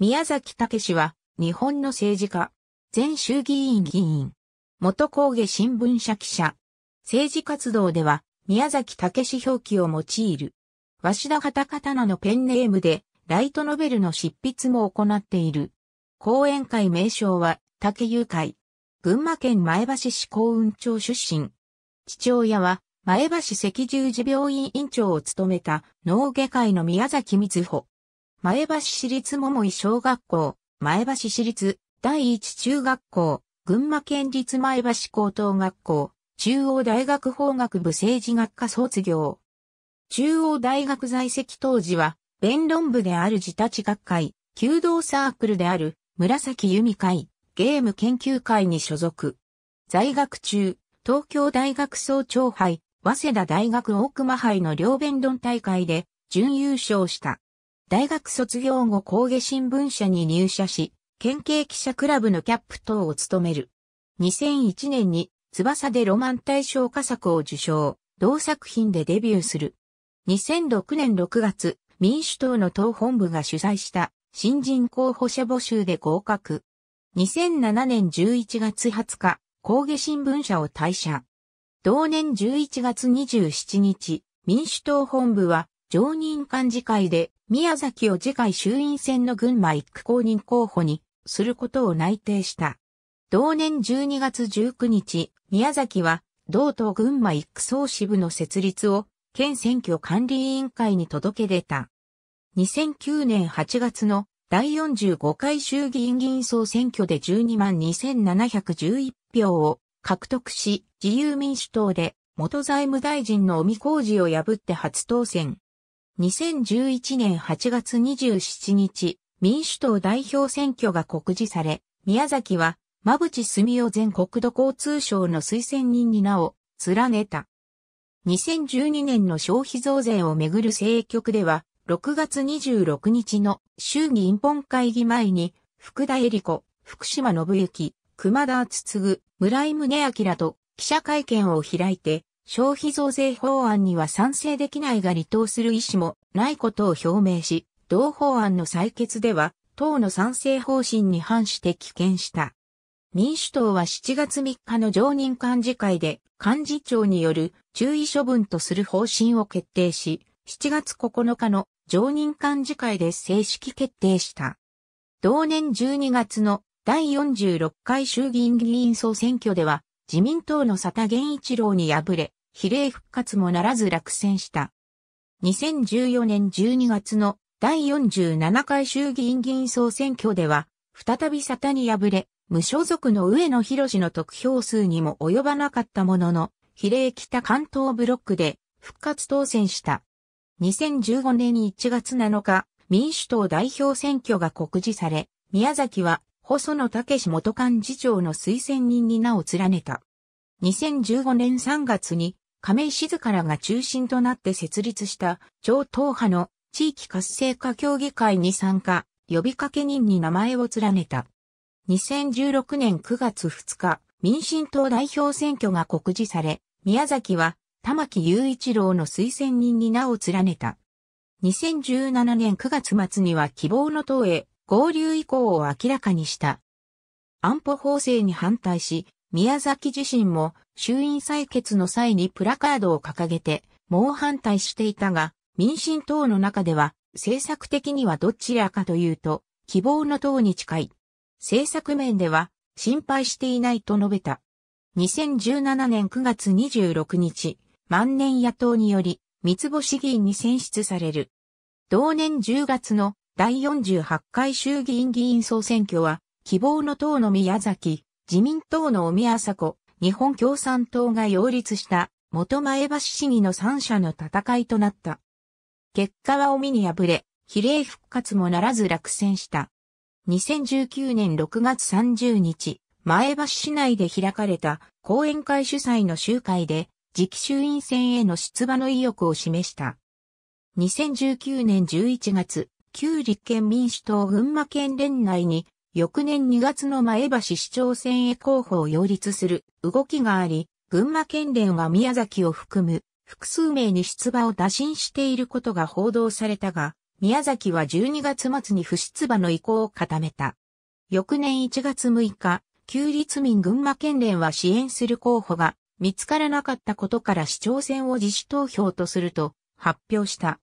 宮崎武は、日本の政治家、前衆議院議員、元工芸新聞社記者。政治活動では、宮崎武表記を用いる。鷲田畑刀のペンネームで、ライトノベルの執筆も行っている。講演会名称は、竹友会。群馬県前橋市幸運町出身。父親は、前橋赤十字病院院長を務めた、農外科医の宮崎光穂。前橋市立桃井小学校、前橋市立第一中学校、群馬県立前橋高等学校、中央大学法学部政治学科卒業。中央大学在籍当時は、弁論部である自立学会、弓道サークルである紫由美会、ゲーム研究会に所属。在学中、東京大学総長杯、早稲田大学大熊杯の両弁論大会で準優勝した。大学卒業後工芸新聞社に入社し、県警記者クラブのキャップ等を務める。2001年に翼でロマン大賞佳作を受賞、同作品でデビューする。2006年6月、民主党の党本部が主催した新人候補者募集で合格。2007年11月20日、工芸新聞社を退社。同年11月27日、民主党本部は常任幹事会で宮崎を次回衆院選の群馬1区公認候補にすることを内定した。同年12月19日、宮崎は同党群馬1区総支部の設立を県選挙管理委員会に届け出た。2009年8月の第45回衆議院議員総選挙で12万2711票を獲得し、自由民主党で元財務大臣の尾身浩二を破って初当選。2011年8月27日、民主党代表選挙が告示され、宮崎は、馬淵澄夫前国土交通省の推薦人に名を連ねた。2012年の消費増税をめぐる政局では、6月26日の衆議院本会議前に、福田恵理子、福島信之、熊田篤次、村井宗明と記者会見を開いて、消費増税法案には賛成できないが離党する意思もないことを表明し、同法案の採決では、党の賛成方針に反して棄権した。民主党は7月3日の常任幹事会で幹事長による注意処分とする方針を決定し、7月9日の常任幹事会で正式決定した。同年12月の第46回衆議院議員総選挙では自民党の佐田源一郎に敗れ、比例復活もならず落選した。2014年12月の第47回衆議院議員総選挙では、再び沙汰に敗れ、無所属の上野博士の得票数にも及ばなかったものの、比例北関東ブロックで復活当選した。2015年1月7日、民主党代表選挙が告示され、宮崎は細野武元幹事長の推薦人に名を連ねた。2015年3月に亀井静からが中心となって設立した超党派の地域活性化協議会に参加、呼びかけ人に名前を連ねた。2016年9月2日、民進党代表選挙が告示され、宮崎は玉木雄一郎の推薦人に名を連ねた。2017年9月末には希望の党へ合流意向を明らかにした。安保法制に反対し、宮崎自身も衆院採決の際にプラカードを掲げて猛反対していたが、民進党の中では政策的にはどちらかというと希望の党に近い。政策面では心配していないと述べた。2017年9月26日、万年野党により三つ星議員に選出される。同年10月の第48回衆議院議員総選挙は希望の党の宮崎、自民党の尾宮麻子、日本共産党が擁立した元前橋市議の三者の戦いとなった。結果は尾身に敗れ、比例復活もならず落選した。2019年6月30日、前橋市内で開かれた講演会主催の集会で、次期衆院選への出馬の意欲を示した。2019年11月、旧立憲民主党群馬県連内に翌年2月の前橋市長選へ候補を擁立する動きがあり、群馬県連は宮崎を含む複数名に出馬を打診していることが報道されたが、宮崎は12月末に不出馬の意向を固めた。翌年1月6日、旧立民群馬県連は支援する候補が見つからなかったことから市長選を自主投票とすると発表した。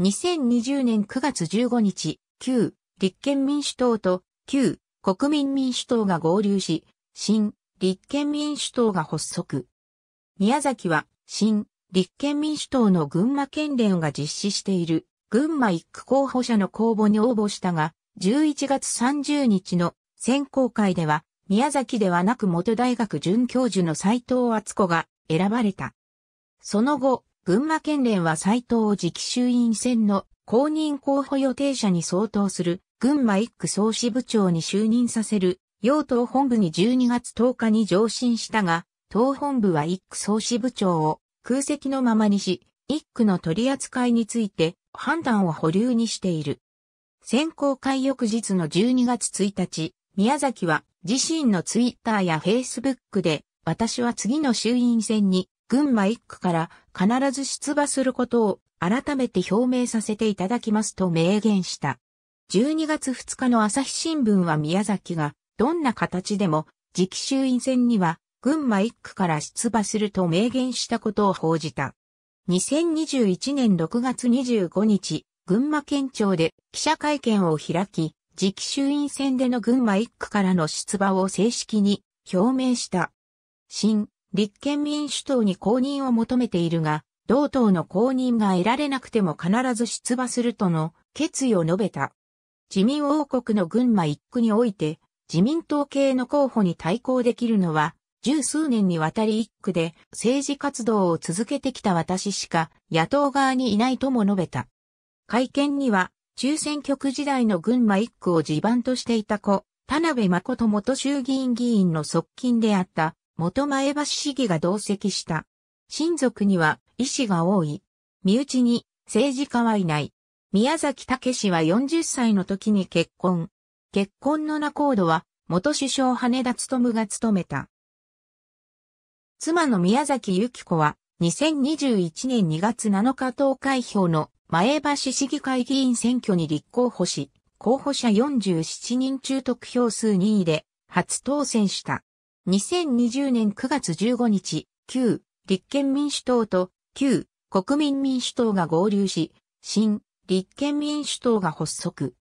2020年9月15日、旧立憲民主党と旧国民民主党が合流し、新立憲民主党が発足。宮崎は新立憲民主党の群馬県連が実施している群馬一区候補者の公募に応募したが、11月30日の選考会では、宮崎ではなく元大学准教授の斎藤敦子が選ばれた。その後、群馬県連は斎藤を次期衆院選の公認候補予定者に相当する群馬一区総支部長に就任させる、要党本部に12月10日に上申したが、党本部は一区総支部長を空席のままにし、一区の取り扱いについて判断を保留にしている。選考会翌日の12月1日、宮崎は自身のツイッターやフェイスブックで、私は次の衆院選に群馬一区から必ず出馬することを改めて表明させていただきますと明言した。12月2日の朝日新聞は宮崎が、どんな形でも、次期衆院選には、群馬1区から出馬すると明言したことを報じた。2021年6月25日、群馬県庁で記者会見を開き、次期衆院選での群馬1区からの出馬を正式に表明した。新、立憲民主党に公認を求めているが、同党の公認が得られなくても必ず出馬するとの決意を述べた。自民王国の群馬一区において、自民党系の候補に対抗できるのは、十数年にわたり一区で政治活動を続けてきた私しか野党側にいないとも述べた。会見には、中選挙区時代の群馬一区を地盤としていた子、田辺誠元衆議院議員の側近であった元前橋市議が同席した。親族には医師が多い。身内に政治家はいない。宮崎武氏は40歳の時に結婚。結婚の仲人は、元首相羽田務が務めた。妻の宮崎由紀子は、2021年2月7日投開票の前橋市議会議員選挙に立候補し、候補者47人中得票数2位で初当選した。2020年9月15日、旧立憲民主党と旧国民民主党が合流し、新立憲民主党が発足。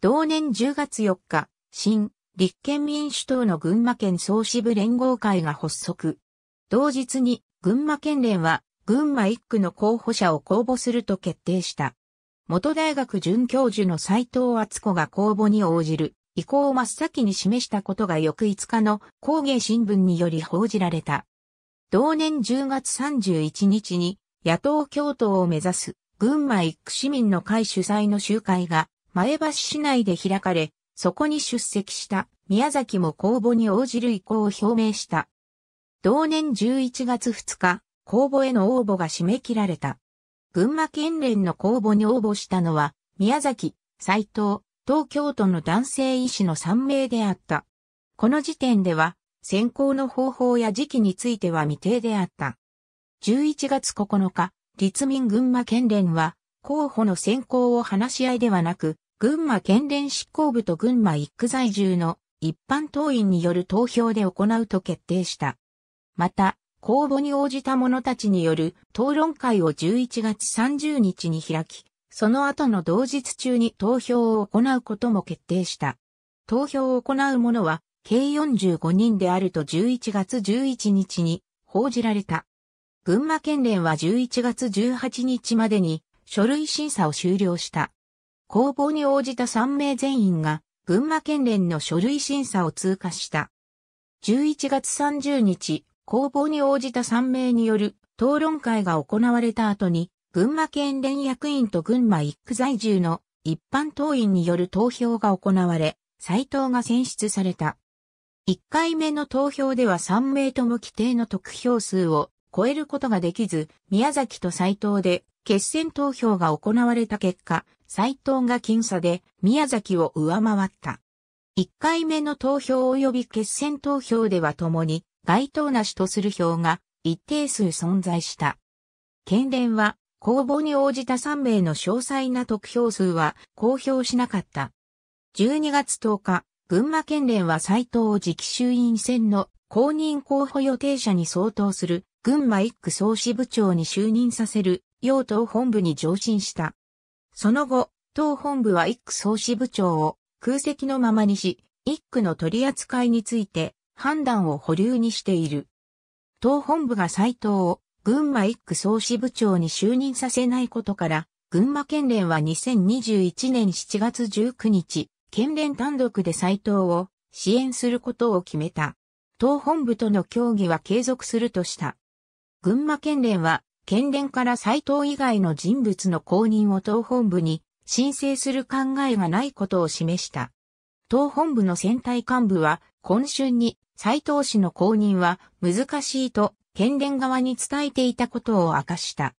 同年10月4日、新、立憲民主党の群馬県総支部連合会が発足。同日に、群馬県連は、群馬1区の候補者を公募すると決定した。元大学准教授の斎藤敦子が公募に応じる意向を真っ先に示したことが翌5日の工芸新聞により報じられた。同年10月31日に野党共闘を目指す群馬一区市民の会主催の集会が前橋市内で開かれ、そこに出席した宮崎も公募に応じる意向を表明した。同年11月2日、公募への応募が締め切られた。群馬県連の公募に応募したのは、宮崎、斎藤、東京都の男性医師の3名であった。この時点では、選考の方法や時期については未定であった。11月9日、立民群馬県連は、候補の選考を話し合いではなく、群馬県連執行部と群馬一区在住の一般党員による投票で行うと決定した。また、公募に応じた者たちによる討論会を11月30日に開き、その後の同日中に投票を行うことも決定した。投票を行う者は、計45人であると11月11日に報じられた。群馬県連は11月18日までに書類審査を終了した。公募に応じた3名全員が群馬県連の書類審査を通過した。11月30日、公募に応じた3名による討論会が行われた後に、群馬県連役員と群馬一区在住の一般党員による投票が行われ、斎藤が選出された。1回目の投票では3名とも規定の得票数を超えることができず、宮崎と斎藤で決選投票が行われた結果、斎藤が僅差で宮崎を上回った。1回目の投票及び決選投票では共に該当なしとする票が一定数存在した。県連は公募に応じた3名の詳細な得票数は公表しなかった。12月10日、群馬県連は斎藤を次期衆院選の公認候補予定者に相当する群馬一区総支部長に就任させる、要党本部に上申した。その後、党本部は一区総支部長を空席のままにし、一区の取り扱いについて判断を保留にしている。党本部が斎藤を群馬一区総支部長に就任させないことから、群馬県連は2021年7月19日、県連単独で斎藤を支援することを決めた。党本部との協議は継続するとした。群馬県連は、県連から斎藤以外の人物の公認を党本部に申請する考えがないことを示した。党本部の選対幹部は、今春に斎藤氏の公認は難しいと県連側に伝えていたことを明かした。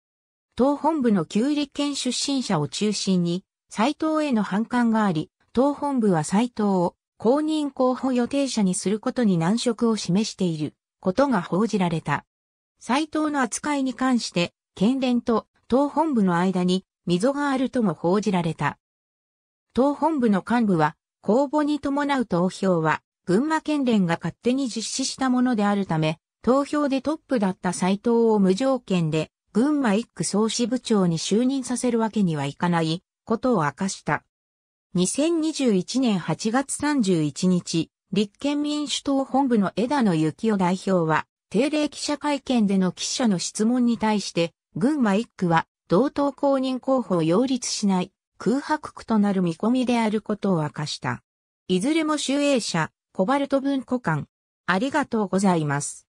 党本部の旧立県出身者を中心に、斎藤への反感があり、党本部は斎藤を公認候補予定者にすることに難色を示していることが報じられた。斎藤の扱いに関して、県連と党本部の間に溝があるとも報じられた。党本部の幹部は、公募に伴う投票は、群馬県連が勝手に実施したものであるため、投票でトップだった斎藤を無条件で、群馬一区総支部長に就任させるわけにはいかないことを明かした。2021年8月31日、立憲民主党本部の枝野幸男代表は、定例記者会見での記者の質問に対して、群馬1区は、同等公認候補を擁立しない空白区となる見込みであることを明かした。いずれも集英社、コバルト文庫館。ありがとうございます。